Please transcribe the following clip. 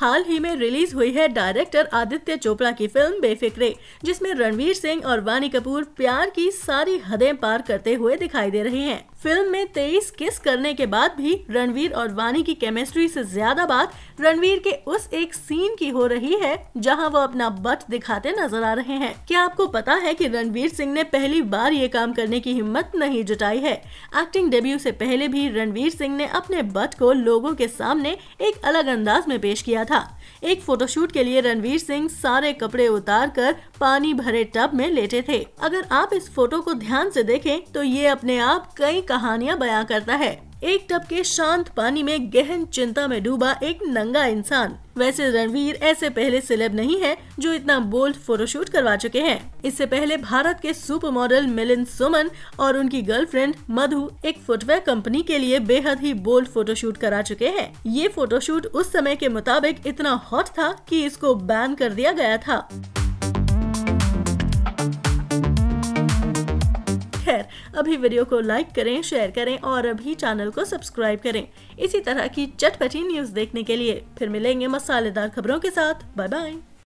हाल ही में रिलीज हुई है डायरेक्टर आदित्य चोपड़ा की फिल्म बेफिक्रे जिसमें रणवीर सिंह और वानी कपूर प्यार की सारी हदें पार करते हुए दिखाई दे रहे हैं फिल्म में 23 किस करने के बाद भी रणवीर और वानी की केमिस्ट्री से ज्यादा बात रणवीर के उस एक सीन की हो रही है जहां वो अपना बट दिखाते नजर आ रहे हैं क्या आपको पता है कि रणवीर सिंह ने पहली बार ये काम करने की हिम्मत नहीं जुटाई है एक्टिंग डेब्यू से पहले भी रणवीर सिंह ने अपने बट को लोगों के सामने एक अलग अंदाज में पेश किया था एक फोटोशूट के लिए रणवीर सिंह सारे कपड़े उतार कर पानी भरे टब में लेटे थे अगर आप इस फोटो को ध्यान से देखें तो ये अपने आप कई कहानियां बयां करता है एक टप के शांत पानी में गहन चिंता में डूबा एक नंगा इंसान वैसे रणवीर ऐसे पहले सिलेब नहीं है जो इतना बोल्ड फोटोशूट करवा चुके हैं इससे पहले भारत के सुपर मॉडल मिलिंद सुमन और उनकी गर्लफ्रेंड मधु एक फुटवेयर कंपनी के लिए बेहद ही बोल्ड फोटोशूट करा चुके हैं ये फोटोशूट उस समय के मुताबिक इतना हॉट था की इसको बैन कर दिया गया था खैर अभी वीडियो को लाइक करें शेयर करें और अभी चैनल को सब्सक्राइब करें इसी तरह की चटपटी न्यूज देखने के लिए फिर मिलेंगे मसालेदार खबरों के साथ बाय बाय